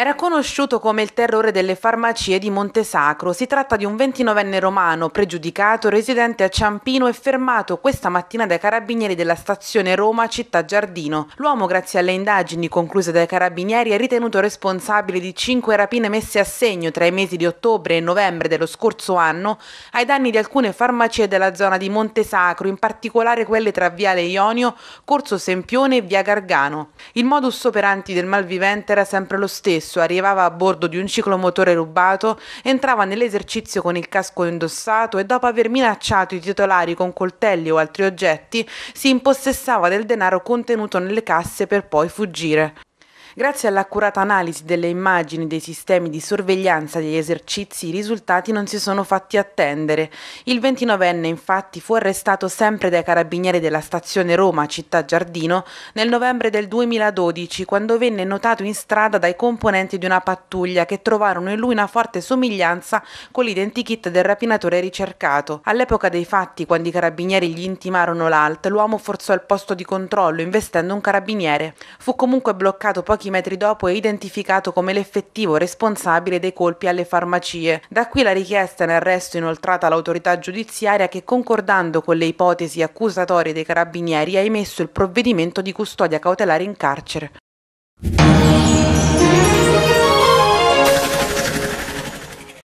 Era conosciuto come il terrore delle farmacie di Montesacro. Si tratta di un 29enne romano pregiudicato residente a Ciampino e fermato questa mattina dai carabinieri della stazione Roma Città Giardino. L'uomo, grazie alle indagini concluse dai carabinieri, è ritenuto responsabile di cinque rapine messe a segno tra i mesi di ottobre e novembre dello scorso anno ai danni di alcune farmacie della zona di Montesacro, in particolare quelle tra Viale Ionio, Corso Sempione e Via Gargano. Il modus operandi del malvivente era sempre lo stesso stesso arrivava a bordo di un ciclomotore rubato, entrava nell'esercizio con il casco indossato e dopo aver minacciato i titolari con coltelli o altri oggetti, si impossessava del denaro contenuto nelle casse per poi fuggire. Grazie all'accurata analisi delle immagini dei sistemi di sorveglianza degli esercizi, i risultati non si sono fatti attendere. Il 29enne infatti fu arrestato sempre dai carabinieri della stazione Roma Città Giardino nel novembre del 2012 quando venne notato in strada dai componenti di una pattuglia che trovarono in lui una forte somiglianza con l'identikit del rapinatore ricercato. All'epoca dei fatti, quando i carabinieri gli intimarono l'alt, l'uomo forzò il posto di controllo investendo un carabiniere. Fu comunque bloccato pochi pochi metri dopo è identificato come l'effettivo responsabile dei colpi alle farmacie. Da qui la richiesta in arresto inoltrata all'autorità giudiziaria che concordando con le ipotesi accusatorie dei carabinieri ha emesso il provvedimento di custodia cautelare in carcere.